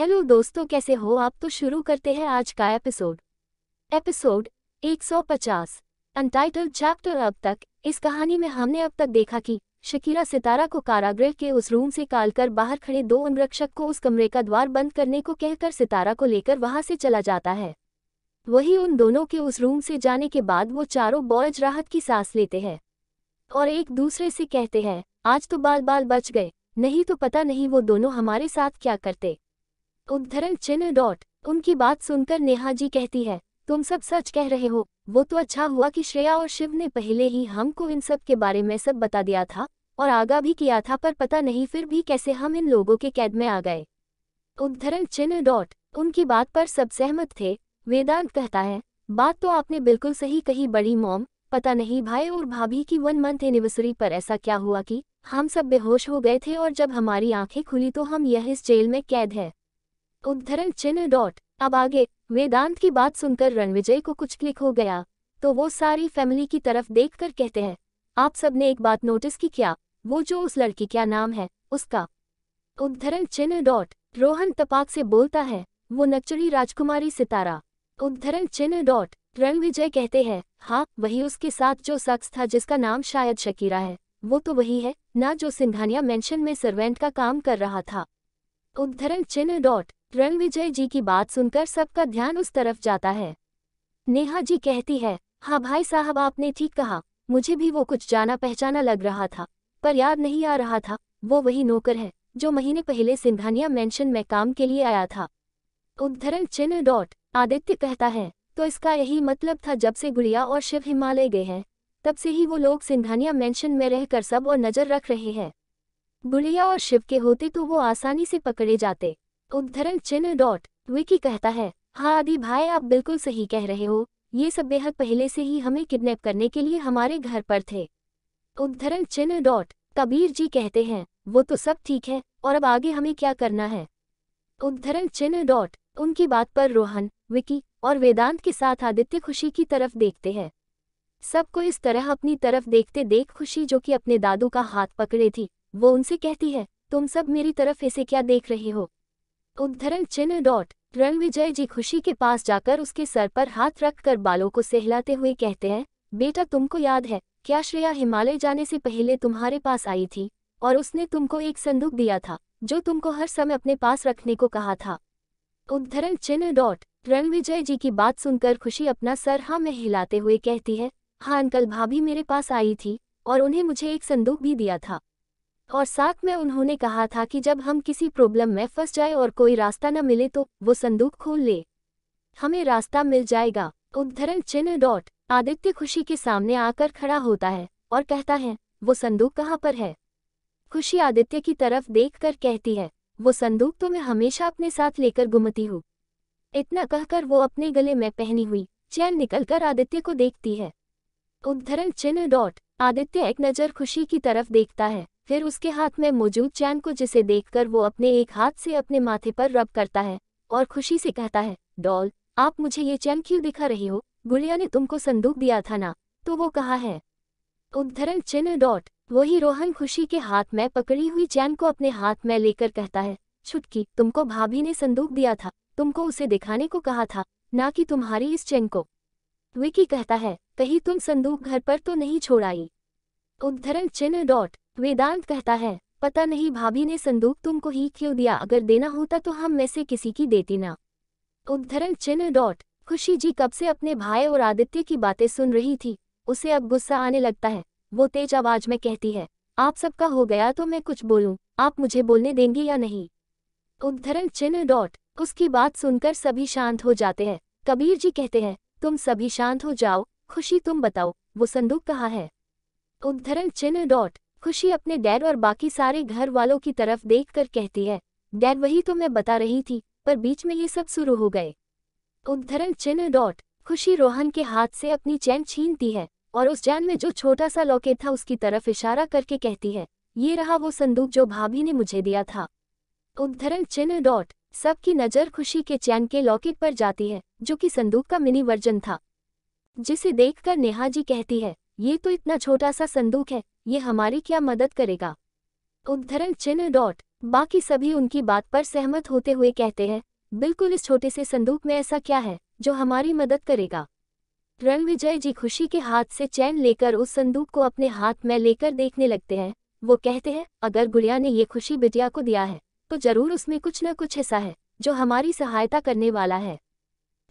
Hello दोस्तों कैसे हो आप तो शुरू करते हैं आज का एपिसोड एपिसोड 150 अनटाइटल चैप्टर अब तक इस कहानी में हमने अब तक देखा कि शकीरा सितारा को कारागृह के उस रूम से काल कर बाहर खड़े दो अनुरक्षक को उस कमरे का द्वार बंद करने को कहकर सितारा को लेकर वहां से चला जाता है वही उन दोनों के उस रूम से जाने के बाद वो चारों बॉयज राहत की सांस लेते हैं और एक दूसरे से कहते हैं आज तो बाल बाल बच गए नहीं तो पता नहीं वो दोनों हमारे साथ क्या करते उद्धरण चिन्ह डॉट उनकी बात सुनकर नेहा जी कहती है तुम सब सच कह रहे हो वो तो अच्छा हुआ कि श्रेया और शिव ने पहले ही हमको इन सब के बारे में सब बता दिया था और आगा भी किया था पर पता नहीं फिर भी कैसे हम इन लोगों के कैद में आ गए उद्धरण चिन्ह डॉट उनकी बात पर सब सहमत थे वेदांत कहता है बात तो आपने बिल्कुल सही कही बड़ी मोम पता नहीं भाई और भाभी की वन मंथ एनिवर्सरी पर ऐसा क्या हुआ कि हम सब बेहोश हो गए थे और जब हमारी आंखें खुली तो हम यह इस जेल में कैद है उद्धरण चिन्ह डॉट अब आगे वेदांत की बात सुनकर रणविजय को कुछ क्लिक हो गया तो वो सारी फैमिली की तरफ देखकर कहते हैं आप सबने एक बात नोटिस की क्या वो जो उस लड़की क्या नाम है उसका उद्धरण चिन्ह डॉट रोहन तपाक से बोलता है वो नक्चरी राजकुमारी सितारा उद्धरण चिन्ह डॉट रणविजय कहते हैं हाँ वही उसके साथ जो शख्स था जिसका नाम शायद शकीरा है वो तो वही है ना जो सिंघानिया मेंशन में सर्वेंट का काम कर रहा था उद्धरण चिन्ह डॉट विजय जी की बात सुनकर सबका ध्यान उस तरफ जाता है नेहा जी कहती है हाँ भाई साहब आपने ठीक कहा मुझे भी वो कुछ जाना पहचाना लग रहा था पर याद नहीं आ रहा था वो वही नौकर है जो महीने पहले सिंघानिया मेंशन में काम के लिए आया था उद्धरण चिन्ह डॉट आदित्य कहता है तो इसका यही मतलब था जब से गुड़िया और शिव हिमालय गए हैं तब से ही वो लोग सिंघानिया मेंशन में रहकर सब और नज़र रख रहे हैं गुड़िया और शिव के होते तो वो आसानी से पकड़े जाते उद्धरण चिन्ह डॉट विकी कहता है हाँ आदि भाई आप बिल्कुल सही कह रहे हो ये सब बेहद पहले से ही हमें किडनैप करने के लिए हमारे घर पर थे उद्धरण चिन्ह डॉट कबीर जी कहते हैं वो तो सब ठीक है और अब आगे हमें क्या करना है उद्धरण चिन्ह डॉट उनकी बात पर रोहन विकी और वेदांत के साथ आदित्य खुशी की तरफ देखते हैं सबको इस तरह अपनी तरफ देखते देख खुशी जो कि अपने दादू का हाथ पकड़े थी वो उनसे कहती है तुम सब मेरी तरफ ऐसे क्या देख रहे हो उद्धरण चिन्ह डॉट रंग विजय जी खुशी के पास जाकर उसके सर पर हाथ रख कर बालों को सहलाते हुए कहते हैं बेटा तुमको याद है क्या श्रेया हिमालय जाने से पहले तुम्हारे पास आई थी और उसने तुमको एक संदूक दिया था जो तुमको हर समय अपने पास रखने को कहा था उद्धरण चिन्ह डॉट रण विजय जी की बात सुनकर खुशी अपना सर हाँ में हिलाते हुए कहती है हाँ अंकल भाभी मेरे पास आई थी और उन्हें मुझे एक संदूक भी दिया था और साथ में उन्होंने कहा था कि जब हम किसी प्रॉब्लम में फंस जाए और कोई रास्ता न मिले तो वो संदूक खोल ले हमें रास्ता मिल जाएगा उद्धरण चिन्ह डॉट आदित्य खुशी के सामने आकर खड़ा होता है और कहता है वो संदूक कहाँ पर है खुशी आदित्य की तरफ देखकर कहती है वो संदूक तो मैं हमेशा अपने साथ लेकर घुमती हूँ इतना कहकर वो अपने गले में पहनी हुई चैन निकलकर आदित्य को देखती है उद्धरण चिन्ह डॉट आदित्य एक नज़र खुशी की तरफ देखता है फिर उसके हाथ में मौजूद चैन को जिसे देखकर वो अपने एक हाथ से अपने माथे पर रब करता है और खुशी से कहता है डॉल आप मुझे ये चैन क्यों दिखा रही हो गुड़िया ने तुमको संदूक दिया था ना तो वो कहा है उद्धरण चिन्ह डॉट वही रोहन खुशी के हाथ में पकड़ी हुई चैन को अपने हाथ में लेकर कहता है छुटकी तुमको भाभी ने संदूक दिया था तुमको उसे दिखाने को कहा था ना कि तुम्हारी इस चैन को विकी कहता है कहीं तुम संदूक घर पर तो नहीं छोड़ आई उद्धरण चिन्ह डॉट वेदांत कहता है पता नहीं भाभी ने संदूक तुमको ही क्यों दिया अगर देना होता तो हम वैसे किसी की देती ना उद्धरण चिन्ह डॉट खुशी जी कब से अपने भाई और आदित्य की बातें सुन रही थी उसे अब गुस्सा आने लगता है वो तेज आवाज में कहती है आप सबका हो गया तो मैं कुछ बोलूं आप मुझे बोलने देंगे या नहीं उद्धरण चिन्ह डॉट उसकी बात सुनकर सभी शांत हो जाते हैं कबीर जी कहते हैं तुम सभी शांत हो जाओ खुशी तुम बताओ वो संदूक कहाँ है उद्धरण चिन्ह डॉट खुशी अपने डैड और बाकी सारे घर वालों की तरफ देख कर कहती है डैड वही तो मैं बता रही थी पर बीच में ये सब शुरू हो गए उद्धरण चिन्ह डॉट खुशी रोहन के हाथ से अपनी चैन छीनती है और उस चैन में जो छोटा सा लॉकेट था उसकी तरफ इशारा करके कहती है ये रहा वो संदूक जो भाभी ने मुझे दिया था उद्धरण चिन्ह डॉट सबकी नज़र खुशी के चैन के लॉकेट पर जाती है जो कि संदूक का मिनी वर्जन था जिसे देखकर नेहा जी कहती है ये तो इतना छोटा सा संदूक है ये हमारी क्या मदद करेगा उद्धरण चिन्ह डॉट बाकी सभी उनकी बात पर सहमत होते हुए कहते हैं बिल्कुल इस छोटे से संदूक में ऐसा क्या है जो हमारी मदद करेगा रणविजय जी खुशी के हाथ से चैन लेकर उस संदूक को अपने हाथ में लेकर देखने लगते हैं वो कहते हैं अगर गुड़िया ने ये खुशी बिटिया को दिया है तो जरूर उसमें कुछ न कुछ ऐसा है जो हमारी सहायता करने वाला है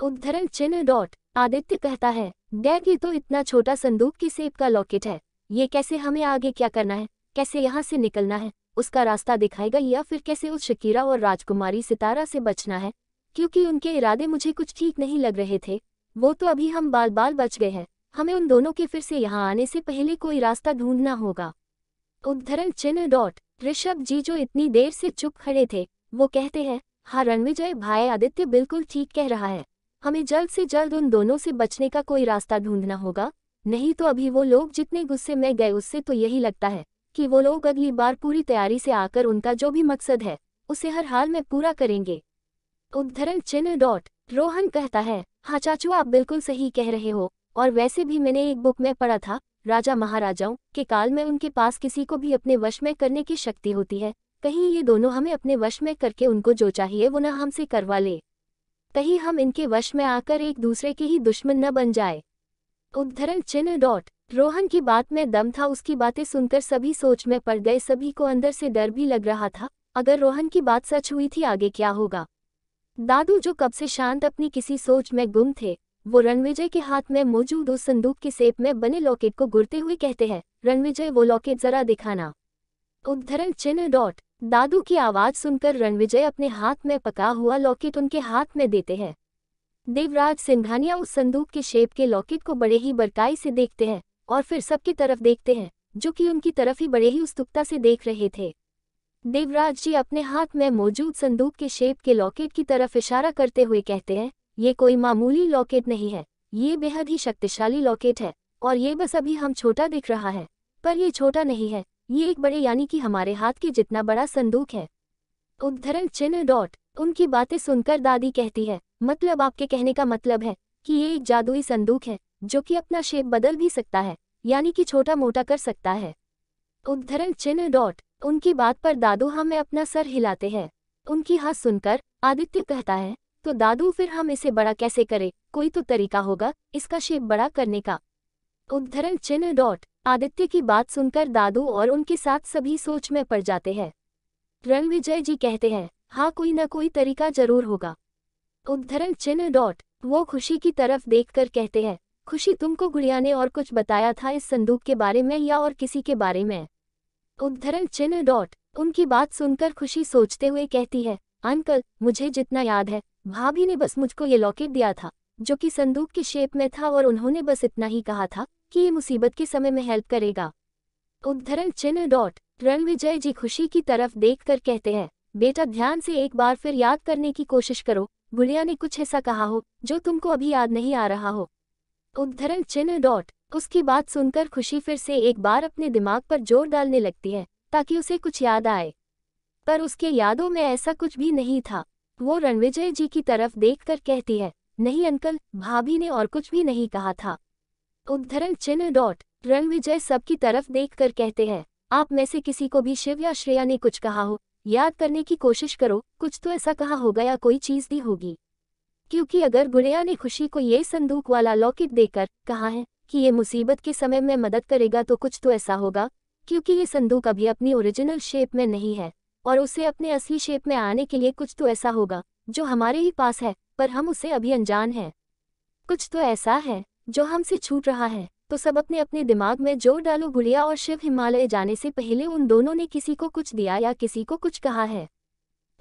उद्धरण चिन्ह डॉट आदित्य कहता है डैग ये तो इतना छोटा संदूक की सेब का लॉकेट है ये कैसे हमें आगे क्या करना है कैसे यहाँ से निकलना है उसका रास्ता दिखाएगा या फिर कैसे उस शकीरा और राजकुमारी सितारा से बचना है क्योंकि उनके इरादे मुझे कुछ ठीक नहीं लग रहे थे वो तो अभी हम बाल बाल बच गए हैं हमें उन दोनों के फिर से यहाँ आने से पहले कोई रास्ता ढूंढना होगा उद्धरण चिन्ह डॉट ऋषभ जी जो इतनी देर से चुप खड़े थे वो कहते हैं हाँ रणविजय भाई आदित्य बिल्कुल ठीक कह रहा है हमें जल्द से जल्द उन दोनों से बचने का कोई रास्ता ढूंढना होगा नहीं तो अभी वो लोग जितने गुस्से में गए उससे तो यही लगता है कि वो लोग अगली बार पूरी तैयारी से आकर उनका जो भी मकसद है उसे हर हाल में पूरा करेंगे उद्धरण चिन्ह डॉट रोहन कहता है हाँ चाचू आप बिल्कुल सही कह रहे हो और वैसे भी मैंने एक बुक में पढ़ा था राजा महाराजाओं के काल में उनके पास किसी को भी अपने वश में करने की शक्ति होती है कहीं ये दोनों हमें अपने वश में करके उनको जो चाहिए वो न हमसे करवा ले कहीं हम इनके वश में आकर एक दूसरे के ही दुश्मन न बन जाए उद्धरण चिन्ह डॉट रोहन की बात में दम था उसकी बातें सुनकर सभी सोच में पड़ गए सभी को अंदर से डर भी लग रहा था अगर रोहन की बात सच हुई थी आगे क्या होगा दादू जो कब से शांत अपनी किसी सोच में गुम थे वो रणविजय के हाथ में मौजूद उस संदूक के सेप में बने लॉकेट को घुरते हुए कहते हैं रणविजय वो लॉकेट जरा दिखाना उद्धरण चिन्ह डॉट दादू की आवाज सुनकर रणविजय अपने हाथ में पका हुआ लॉकेट उनके हाथ में देते हैं देवराज सिंघानिया उस संदूक के शेप के लॉकेट को बड़े ही बरकाई से देखते हैं और फिर सबकी तरफ देखते हैं जो कि उनकी तरफ ही बड़े ही उत्सुकता से देख रहे थे देवराज जी अपने हाथ में मौजूद संदूक के शेप के लॉकेट की तरफ इशारा करते हुए कहते हैं ये कोई मामूली लॉकेट नहीं है ये बेहद ही शक्तिशाली लॉकेट है और ये बस अभी हम छोटा दिख रहा है पर ये छोटा नहीं है ये एक बड़े यानी कि हमारे हाथ के जितना बड़ा संदूक है उद्धरण चिन्ह डॉट उनकी बातें सुनकर दादी कहती है मतलब आपके कहने का मतलब है कि ये एक जादुई संदूक है जो कि अपना शेप बदल भी सकता है यानी कि छोटा मोटा कर सकता है उद्धरण चिन्ह डॉट उनकी बात पर दादू हमें अपना सर हिलाते हैं उनकी हाथ सुनकर आदित्य कहता है तो दादू फिर हम इसे बड़ा कैसे करें कोई तो तरीका होगा इसका शेप बड़ा करने का उद्धरण चिन्ह डॉट आदित्य की बात सुनकर दादू और उनके साथ सभी सोच में पड़ जाते हैं रंग विजय जी कहते हैं हाँ कोई ना कोई तरीका जरूर होगा उद्धरण चिन्ह डॉट वो खुशी की तरफ देखकर कहते हैं खुशी तुमको गुड़िया ने और कुछ बताया था इस संदूक के बारे में या और किसी के बारे में उद्धरण चिन्ह डॉट उनकी बात सुनकर खुशी सोचते हुए कहती है अंकल मुझे जितना याद है भाभी ने बस मुझको ये लॉकेट दिया था जो कि संदूक के शेप में था और उन्होंने बस इतना ही कहा था कि ये मुसीबत के समय में हेल्प करेगा उद्धरण चिन्ह डॉट रणविजय जी खुशी की तरफ देख कर कहते हैं बेटा ध्यान से एक बार फिर याद करने की कोशिश करो गुड़िया ने कुछ ऐसा कहा हो जो तुमको अभी याद नहीं आ रहा हो उद्धरण चिन्ह डॉट उसकी बात सुनकर खुशी फिर से एक बार अपने दिमाग पर जोर डालने लगती है ताकि उसे कुछ याद आए पर उसके यादों में ऐसा कुछ भी नहीं था वो रणविजय जी की तरफ देखकर कहती है नहीं अंकल भाभी ने और कुछ भी नहीं कहा था उद्धरण चिन्ह डॉट रंग विजय सबकी तरफ देख कर कहते हैं आप में से किसी को भी शिव या श्रेया ने कुछ कहा हो याद करने की कोशिश करो कुछ तो ऐसा कहा होगा या कोई चीज दी होगी क्योंकि अगर गुड़िया ने खुशी को ये संदूक वाला लॉकेट देकर कहा है कि ये मुसीबत के समय में मदद करेगा तो कुछ तो ऐसा होगा क्योंकि ये संदूक अभी अपनी ओरिजिनल शेप में नहीं है और उसे अपने असली शेप में आने के लिए कुछ तो ऐसा होगा जो हमारे ही पास है पर हम उसे अभी अनजान हैं कुछ तो ऐसा है जो हमसे छूट रहा है तो सब अपने अपने दिमाग में जोर डालो गुड़िया और शिव हिमालय जाने से पहले उन दोनों ने किसी को कुछ दिया या किसी को कुछ कहा है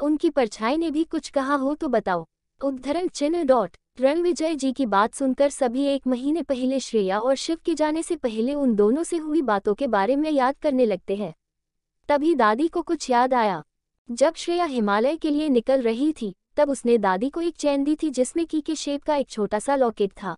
उनकी परछाई ने भी कुछ कहा हो तो बताओ उद्धरण चिन्ह डॉट रण विजय जी की बात सुनकर सभी एक महीने पहले श्रेया और शिव के जाने से पहले उन दोनों से हुई बातों के बारे में याद करने लगते हैं तभी दादी को कुछ याद आया जब श्रेया हिमालय के लिए निकल रही थी तब उसने दादी को एक चैन दी थी जिसमें की के शेप का एक छोटा सा लॉकेट था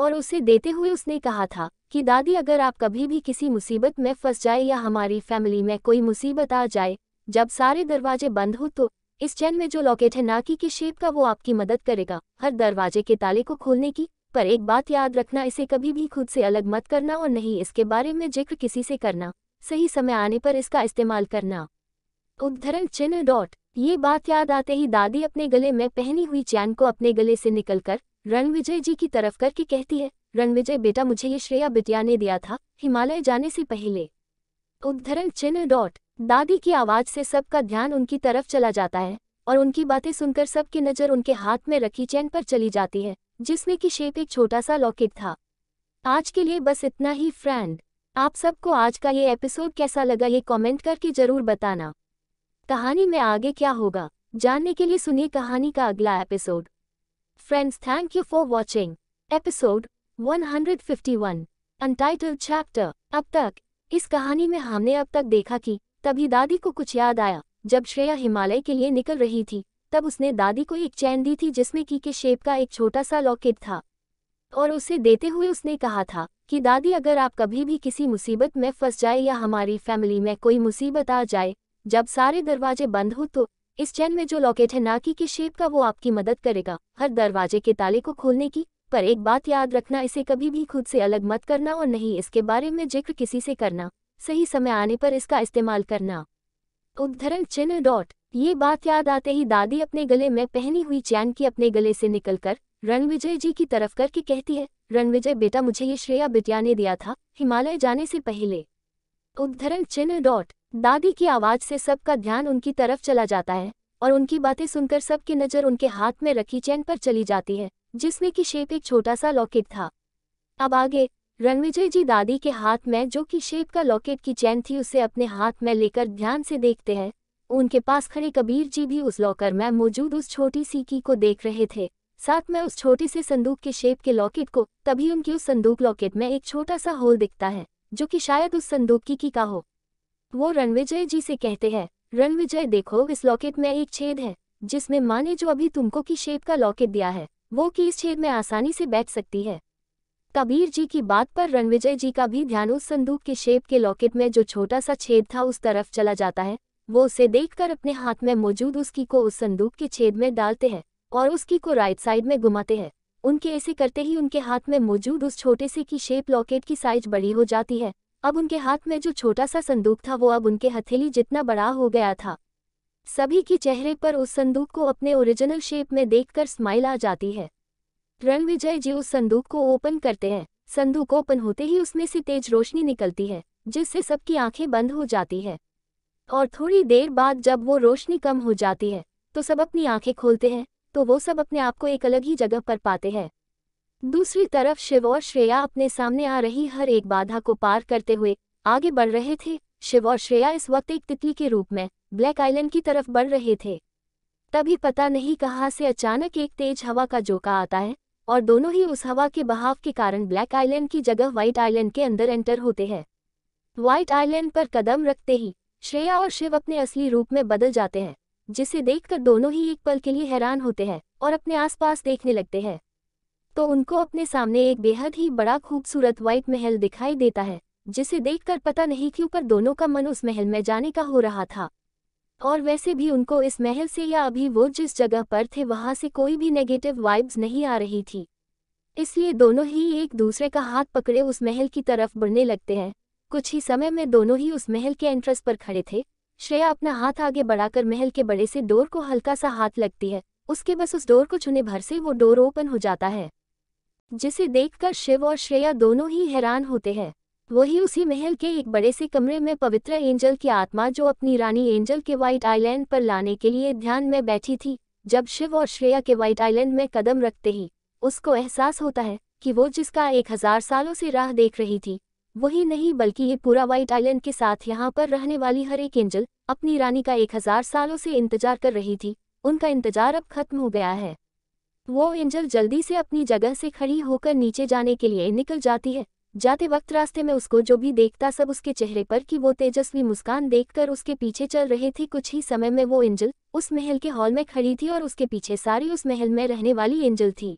और उसे देते हुए उसने कहा था कि दादी अगर आप कभी भी किसी मुसीबत में फंस जाए या हमारी फैमिली में कोई मुसीबत आ जाए जब सारे दरवाजे बंद हो तो इस चैन में जो लॉकेट है नाकी के शेप का वो आपकी मदद करेगा हर दरवाजे के ताले को खोलने की पर एक बात याद रखना इसे कभी भी खुद से अलग मत करना और नहीं इसके बारे में जिक्र किसी से करना सही समय आने पर इसका इस्तेमाल करना उद्धरण चिन्ह डॉट ये बात याद आते ही दादी अपने गले में पहनी हुई चैन को अपने गले से निकलकर रणविजय जी की तरफ करके कहती है रणविजय बेटा मुझे ये श्रेया बिटिया ने दिया था हिमालय जाने से पहले उद्धरण चिन्ह डॉट दादी की आवाज से सबका ध्यान उनकी तरफ चला जाता है और उनकी बातें सुनकर सबकी नज़र उनके हाथ में रखी चैन पर चली जाती है जिसमें की शेप एक छोटा सा लॉकेट था आज के लिए बस इतना ही फ्रेंड आप सबको आज का ये एपिसोड कैसा लगा ये कमेंट करके ज़रूर बताना कहानी में आगे क्या होगा जानने के लिए सुनिए कहानी का अगला episode Friends, thank you for watching. Episode 151 untitled chapter अब तक इस कहानी में हमने अब तक देखा कि तभी दादी को कुछ याद आया जब श्रेया हिमालय के लिए निकल रही थी तब उसने दादी को एक चैन दी थी जिसमें की के शेप का एक छोटा सा लॉकेट था और उसे देते हुए उसने कहा था कि दादी अगर आप कभी भी किसी मुसीबत में फंस जाए या हमारी फैमिली में कोई मुसीबत आ जाए जब सारे दरवाजे बंद हो तो इस चैन में जो लॉकेट है नाकी के शेप का वो आपकी मदद करेगा हर दरवाजे के ताले को खोलने की पर एक बात याद रखना इसे कभी भी खुद से अलग मत करना और नहीं इसके बारे में जिक्र किसी से करना सही समय आने पर इसका इस्तेमाल करना उद्धरण चिन्ह डॉट ये बात याद आते ही दादी अपने गले में पहनी हुई चैन की अपने गले से निकलकर रणविजय जी की तरफ करके कहती है रणविजय बेटा मुझे ये श्रेया बिटिया ने दिया था हिमालय जाने से पहले उद्धरण चिन्ह डॉट दादी की आवाज़ से सबका ध्यान उनकी तरफ चला जाता है और उनकी बातें सुनकर सबकी नज़र उनके हाथ में रखी चैन पर चली जाती है जिसमें कि शेप एक छोटा सा लॉकेट था अब आगे रणविजय जी दादी के हाथ में जो कि शेप का लॉकेट की चैन थी उसे अपने हाथ में लेकर ध्यान से देखते हैं उनके पास खड़े कबीर जी भी उस लॉकर में मौजूद उस छोटी सी की को देख रहे थे साथ में उस छोटे से संदूक के शेप के लॉकेट को तभी उनकी उस संदूक लॉकेट में एक छोटा सा होल दिखता है जो कि शायद उस संदूक की, की का हो वो रणविजय जी से कहते हैं रणविजय देखो इस लॉकेट में एक छेद है जिसमें माँ ने जो अभी तुमको की शेप का लॉकेट दिया है वो कि इस छेद में आसानी से बैठ सकती है कबीर जी की बात पर रणविजय जी का भी ध्यान उस संदूक के शेप के लॉकेट में जो छोटा सा छेद था उस तरफ चला जाता है वो उसे देखकर अपने हाथ में मौजूद उसकी को उस संदूक के छेद में डालते हैं और उसकी को राइट साइड में घुमाते हैं उनके ऐसे करते ही उनके हाथ में मौजूद उस छोटे से की शेप लॉकेट की साइज बड़ी हो जाती है अब उनके हाथ में जो छोटा सा संदूक था वो अब उनके हथेली जितना बड़ा हो गया था सभी के चेहरे पर उस संदूक को अपने ओरिजिनल शेप में देखकर स्माइल आ जाती है रंग विजय जी उस संदूक को ओपन करते हैं संदूक ओपन होते ही उसमें से तेज रोशनी निकलती है जिससे सबकी आंखें बंद हो जाती है और थोड़ी देर बाद जब वो रोशनी कम हो जाती है तो सब अपनी आंखें खोलते हैं तो वो सब अपने आप को एक अलग ही जगह पर पाते हैं दूसरी तरफ शिव और श्रेया अपने सामने आ रही हर एक बाधा को पार करते हुए आगे बढ़ रहे थे शिव और श्रेया इस वक्त एक तितली के रूप में ब्लैक आइलैंड की तरफ बढ़ रहे थे तभी पता नहीं कहाँ से अचानक एक तेज हवा का जोका आता है और दोनों ही उस हवा के बहाव के कारण ब्लैक आइलैंड की जगह व्हाइट आइलैंड के अंदर एंटर होते हैं व्हाइट आइलैंड पर कदम रखते ही श्रेया और शिव अपने असली रूप में बदल जाते हैं जिसे देखकर दोनों ही एक पल के लिए हैरान होते हैं और अपने आसपास देखने लगते हैं तो उनको अपने सामने एक बेहद ही बड़ा खूबसूरत व्हाइट महल दिखाई देता है जिसे देखकर पता नहीं क्यों पर दोनों का मन उस महल में जाने का हो रहा था और वैसे भी उनको इस महल से या अभी वो जिस जगह पर थे वहां से कोई भी नेगेटिव वाइब्स नहीं आ रही थी इसलिए दोनों ही एक दूसरे का हाथ पकड़े उस महल की तरफ बढ़ने लगते हैं कुछ ही समय में दोनों ही उस महल के एंट्रेंस पर खड़े थे श्रेया अपना हाथ आगे बढ़ाकर महल के बड़े से डोर को हल्का सा हाथ लगती है उसके बस उस डोर को छुने भर से वो डोर ओपन हो जाता है जिसे देखकर शिव और श्रेया दोनों ही हैरान होते हैं वही उसी महल के एक बड़े से कमरे में पवित्र एंजल की आत्मा जो अपनी रानी एंजल के व्हाइट आइलैंड पर लाने के लिए ध्यान में बैठी थी जब शिव और श्रेया के व्हाइट आइलैंड में कदम रखते ही उसको एहसास होता है कि वो जिसका एक हजार सालों से राह देख रही थी वही नहीं बल्कि ये पूरा व्हाइट आइलैंड के साथ यहाँ पर रहने वाली हर एक एंजल अपनी रानी का एक हजार सालों से इंतजार कर रही थी उनका इंतजार अब खत्म हो गया है वो एंजल जल्दी से अपनी जगह से खड़ी होकर नीचे जाने के लिए निकल जाती है जाते वक्त रास्ते में उसको जो भी देखता सब उसके चेहरे पर कि वो तेजस्वी मुस्कान देखकर उसके पीछे चल रहे थे कुछ ही समय में वो एंजल उस महल के हॉल में खड़ी थी और उसके पीछे सारी उस महल में रहने वाली एंजल थी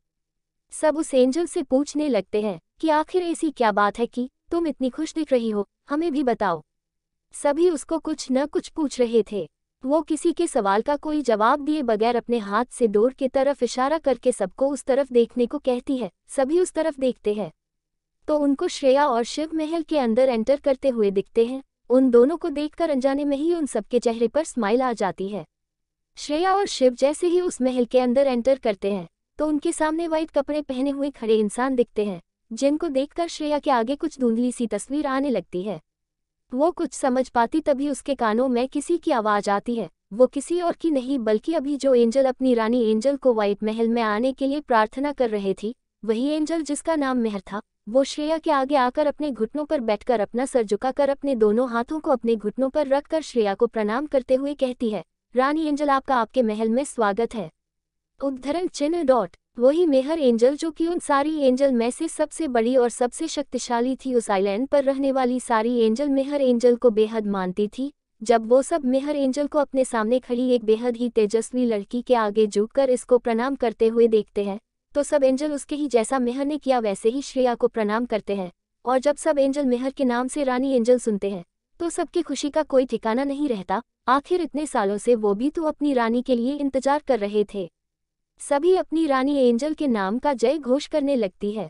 सब उस एंजल से पूछने लगते हैं कि आखिर ऐसी क्या बात है कि तुम इतनी खुश दिख रही हो हमें भी बताओ सभी उसको कुछ न कुछ पूछ रहे थे वो किसी के सवाल का कोई जवाब दिए बगैर अपने हाथ से डोर के तरफ इशारा करके सबको उस तरफ देखने को कहती है सभी उस तरफ देखते हैं तो उनको श्रेया और शिव महल के अंदर एंटर करते हुए दिखते हैं उन दोनों को देखकर अनजाने में ही उन सबके चेहरे पर स्माइल आ जाती है श्रेया और शिव जैसे ही उस महल के अंदर एंटर करते हैं तो उनके सामने वाइट कपड़े पहने हुए खड़े इंसान दिखते हैं जिनको देखकर श्रेया के आगे कुछ धुंधली सी तस्वीर आने लगती है वो कुछ समझ पाती तभी उसके कानों में किसी की आवाज़ आती है वो किसी और की नहीं बल्कि अभी जो एंजल अपनी रानी एंजल को व्हाइट महल में आने के लिए प्रार्थना कर रहे थी वही एंजल जिसका नाम मेहर था वो श्रेया के आगे आकर अपने घुटनों पर बैठकर अपना सर झुकाकर अपने दोनों हाथों को अपने घुटनों पर रखकर श्रेया को प्रणाम करते हुए कहती है रानी एंजल आपका आपके महल में स्वागत है उद्धरण चिन्ह डॉट वही मेहर एंजल जो कि उन सारी एंजल में से सबसे बड़ी और सबसे शक्तिशाली थी उस आइलैंड पर रहने वाली सारी एंजल मेहर एंजल को बेहद मानती थी जब वो सब मेहर एंजल को अपने सामने खड़ी एक बेहद ही तेजस्वी लड़की के आगे झुककर इसको प्रणाम करते हुए देखते हैं तो सब एंजल उसके ही जैसा मेहर ने किया वैसे ही श्रेया को प्रणाम करते हैं और जब सब एंजल मेहर के नाम से रानी एंजल सुनते हैं तो सबकी खुशी का कोई ठिकाना नहीं रहता आखिर इतने सालों से वो भी तो अपनी रानी के लिए इंतजार कर रहे थे सभी अपनी रानी एंजल के नाम का जय घोष करने लगती है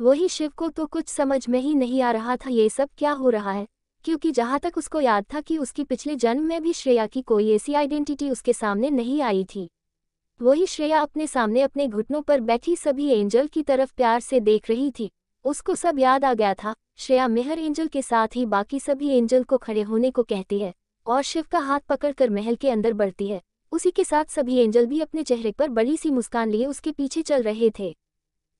वही शिव को तो कुछ समझ में ही नहीं आ रहा था ये सब क्या हो रहा है क्योंकि जहां तक उसको याद था कि उसकी पिछले जन्म में भी श्रेया की कोई ऐसी आइडेंटिटी उसके सामने नहीं आई थी वही श्रेया अपने सामने अपने घुटनों पर बैठी सभी एंजल की तरफ प्यार से देख रही थी उसको सब याद आ गया था श्रेया मेहर एंजल के साथ ही बाकी सभी एंजल को खड़े होने को कहती है और शिव का हाथ पकड़कर महल के अंदर बढ़ती है उसी के साथ सभी एंजल भी अपने चेहरे पर बड़ी सी मुस्कान लिए उसके पीछे चल रहे थे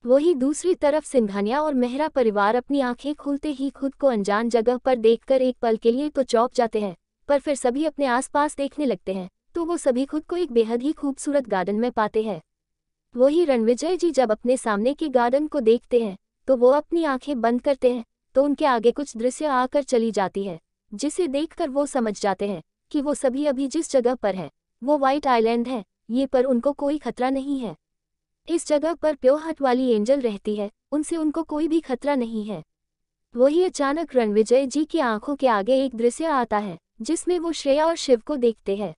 वहीं दूसरी तरफ सिंघानिया और मेहरा परिवार अपनी आंखें खुलते ही खुद को अनजान जगह पर देखकर एक पल के लिए तो चौंक जाते हैं पर फिर सभी अपने आसपास देखने लगते हैं तो वो सभी खुद को एक बेहद ही खूबसूरत गार्डन में पाते हैं वही रणविजय जी जब अपने सामने के गार्डन को देखते हैं तो वो अपनी आंखें बंद करते हैं तो उनके आगे कुछ दृश्य आकर चली जाती है जिसे देखकर वो समझ जाते हैं कि वो सभी अभी जिस जगह पर हैं वो व्हाइट आइलैंड है ये पर उनको कोई खतरा नहीं है इस जगह पर प्योहट वाली एंजल रहती है उनसे उनको कोई भी खतरा नहीं है वही अचानक रणविजय जी की आंखों के आगे एक दृश्य आता है जिसमें वो श्रेया और शिव को देखते हैं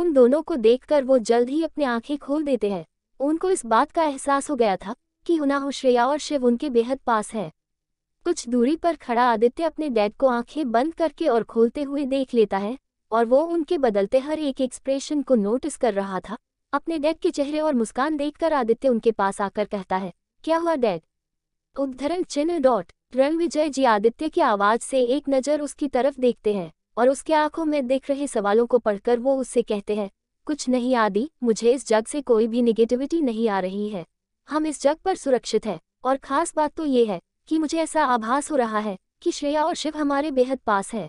उन दोनों को देखकर वो जल्द ही अपनी आंखें खोल देते हैं उनको इस बात का एहसास हो गया था कि हुनाहु श्रेया और शिव उनके बेहद पास है कुछ दूरी पर खड़ा आदित्य अपने डैड को आंखें बंद करके और खोलते हुए देख लेता है और वो उनके बदलते हर एक एक्सप्रेशन को नोटिस कर रहा था अपने डैड के चेहरे और मुस्कान देखकर आदित्य उनके पास आकर कहता है क्या हुआ डैड उद्धरण चिन्ह डॉट रंग विजय जी आदित्य की आवाज से एक नज़र उसकी तरफ देखते हैं और उसके आंखों में दिख रहे सवालों को पढ़कर वो उससे कहते हैं कुछ नहीं आदि मुझे इस जग से कोई भी निगेटिविटी नहीं आ रही है हम इस जग पर सुरक्षित है और खास बात तो ये है कि मुझे ऐसा आभास हो रहा है कि श्रेया और शिव हमारे बेहद पास है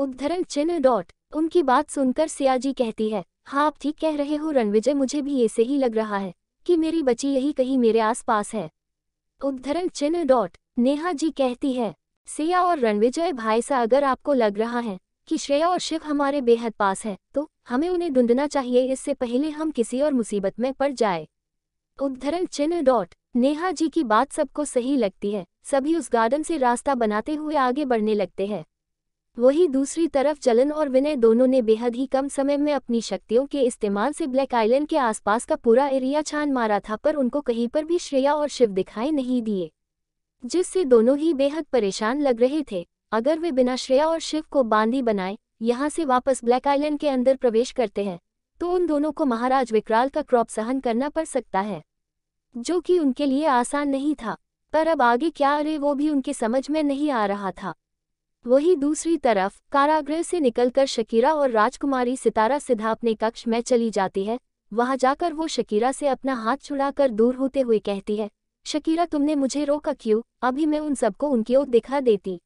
उद्धरण चिन्ह डॉट उनकी बात सुनकर सियाजी कहती है हाँ आप ठीक कह रहे हो रणविजय मुझे भी ऐसे ही लग रहा है कि मेरी बची यही कहीं मेरे आसपास है उद्धरण चिन्ह डॉट नेहा जी कहती है सिया और रणविजय भाई सा अगर आपको लग रहा है कि श्रेया और शिव हमारे बेहद पास है तो हमें उन्हें ढूंढना चाहिए इससे पहले हम किसी और मुसीबत में पड़ जाए उद्धरण चिन्ह डॉट नेहा जी की बात सबको सही लगती है सभी उस गार्डन से रास्ता बनाते हुए आगे बढ़ने लगते हैं वहीं दूसरी तरफ चलन और विनय दोनों ने बेहद ही कम समय में अपनी शक्तियों के इस्तेमाल से ब्लैक आइलैंड के आसपास का पूरा एरिया छान मारा था पर उनको कहीं पर भी श्रेया और शिव दिखाई नहीं दिए जिससे दोनों ही बेहद परेशान लग रहे थे अगर वे बिना श्रेया और शिव को बांदी बनाए यहाँ से वापस ब्लैक आइलैंड के अंदर प्रवेश करते हैं तो उन दोनों को महाराज विकराल का क्रॉप सहन करना पड़ सकता है जो कि उनके लिए आसान नहीं था पर अब आगे क्या अरे वो भी उनके समझ में नहीं आ रहा था वहीं दूसरी तरफ कारागृह से निकलकर शकीरा और राजकुमारी सितारा सिधा अपने कक्ष में चली जाती है वहां जाकर वो शकीरा से अपना हाथ छुड़ाकर दूर होते हुए कहती है शकीरा तुमने मुझे रोका क्यों अभी मैं उन सबको उनकी ओर दिखा देती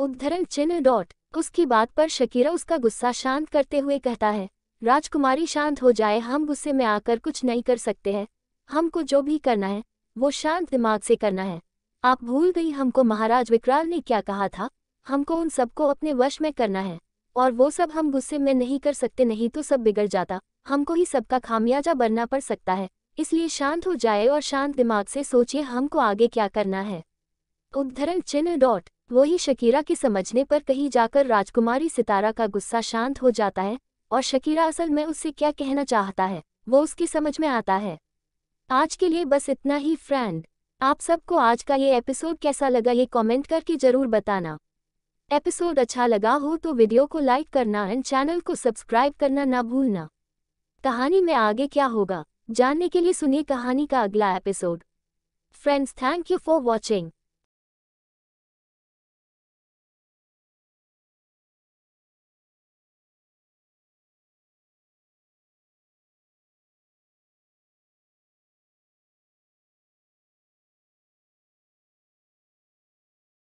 उद्धरण चिन्ह डॉट उसकी बात पर शकीरा उसका गुस्सा शांत करते हुए कहता है राजकुमारी शांत हो जाए हम गुस्से में आकर कुछ नहीं कर सकते हैं हमको जो भी करना है वो शांत दिमाग से करना है आप भूल गई हमको महाराज विकराल ने क्या कहा था हमको उन सबको अपने वश में करना है और वो सब हम गुस्से में नहीं कर सकते नहीं तो सब बिगड़ जाता हमको ही सबका खामियाजा बनना पड़ सकता है इसलिए शांत हो जाए और शांत दिमाग से सोचिए हमको आगे क्या करना है उद्धरण चिन्ह डॉट वही शकीरा के समझने पर कहीं जाकर राजकुमारी सितारा का गुस्सा शांत हो जाता है और शकीरा असल में उससे क्या कहना चाहता है वो उसकी समझ में आता है आज के लिए बस इतना ही फ्रेंड आप सबको आज का ये एपिसोड कैसा लगा ये कमेंट करके ज़रूर बताना एपिसोड अच्छा लगा हो तो वीडियो को लाइक करना एंड चैनल को सब्सक्राइब करना ना भूलना कहानी में आगे क्या होगा जानने के लिए सुनिए कहानी का अगला episode friends thank you for watching